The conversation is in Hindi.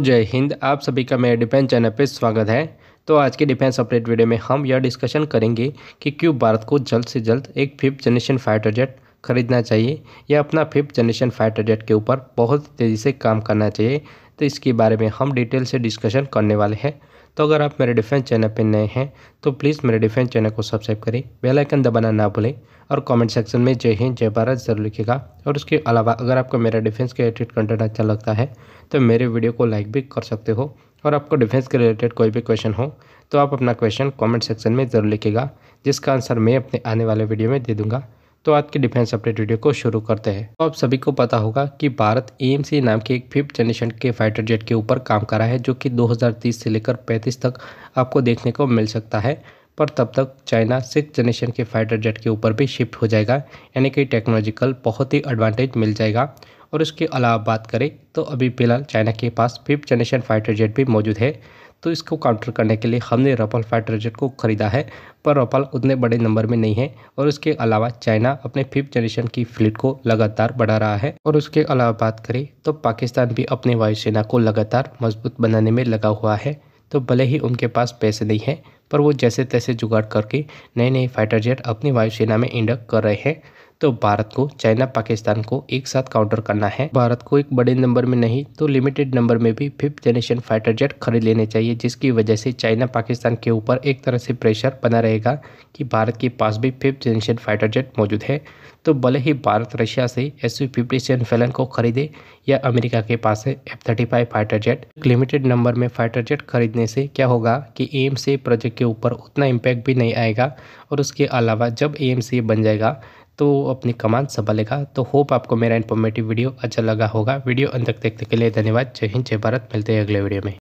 जय हिंद आप सभी का मेरे डिफेंस चैनल पर स्वागत है तो आज के डिफेंस अपडेट वीडियो में हम यह डिस्कशन करेंगे कि क्यों भारत को जल्द से जल्द एक फिफ्थ जनरेशन फाइटर जेट खरीदना चाहिए या अपना फिफ्थ जनरेशन फाइटर जेट के ऊपर बहुत तेज़ी से काम करना चाहिए तो इसके बारे में हम डिटेल से डिस्कशन करने वाले हैं तो अगर आप मेरे डिफेंस चैनल पर नए हैं तो प्लीज़ मेरे डिफेंस चैनल को सब्सक्राइब करें बेल आइकन दबाना ना भूलें और कमेंट सेक्शन में जय हिंद जय भारत जरूर लिखेगा और उसके अलावा अगर आपको मेरा डिफेंस के रिलेटेड कंटेंट अच्छा लगता है तो मेरे वीडियो को लाइक भी कर सकते हो और आपको डिफेंस के रिलेटेड कोई भी क्वेश्चन हो तो आप अपना क्वेश्चन कमेंट सेक्शन में ज़रूर लिखेगा जिसका आंसर मैं अपने आने वाले वीडियो में दे दूँगा तो आज के डिफेंस अपडेट वीडियो को शुरू करते हैं तो आप सभी को पता होगा कि भारत एएमसी नाम के एक फिफ्थ जनरेशन के फाइटर जेट के ऊपर काम कर रहा है जो कि 2030 से लेकर 35 तक आपको देखने को मिल सकता है पर तब तक चाइना सिक्स जनरेशन के फाइटर जेट के ऊपर भी शिफ्ट हो जाएगा यानी कि टेक्नोलॉजिकल बहुत ही एडवांटेज मिल जाएगा और इसके अलावा बात करें तो अभी फिलहाल चाइना के पास फिफ्थ जनरेशन फाइटर जेट भी मौजूद है तो इसको काउंटर करने के लिए हमने रफल फाइटर जेट को ख़रीदा है पर रफल उतने बड़े नंबर में नहीं है और उसके अलावा चाइना अपने फिफ्थ जनरेशन की फ्लीट को लगातार बढ़ा रहा है और उसके अलावा बात करें तो पाकिस्तान भी अपनी वायुसेना को लगातार मजबूत बनाने में लगा हुआ है तो भले ही उनके पास पैसे नहीं हैं पर वो जैसे तैसे जुगाड़ करके नए नए फाइटर जेट अपनी वायुसेना में इंडक्ट कर रहे हैं तो भारत को चाइना पाकिस्तान को एक साथ काउंटर करना है भारत को एक बड़े नंबर में नहीं तो लिमिटेड नंबर में भी फिफ्थ जनरेशन फाइटर जेट खरीद लेने चाहिए जिसकी वजह से चाइना पाकिस्तान के ऊपर एक तरह से प्रेशर बना रहेगा कि भारत के पास भी फिफ्थ जनरेशन फाइटर जेट मौजूद है तो भले ही भारत रशिया से S U fifty seven felon को खरीदे या अमेरिका के पास है F thirty five fighter jet limited number में फाइटर जेट खरीदने से क्या होगा कि एम प्रोजेक्ट के ऊपर उतना इम्पैक्ट भी नहीं आएगा और उसके अलावा जब एम बन जाएगा तो अपनी कमान संभालेगा तो होप आपको मेरा इन्फॉर्मेटिव वीडियो अच्छा लगा होगा वीडियो अंत तक देखने के लिए धन्यवाद जय हिंद जय भारत मिलते हैं अगले वीडियो में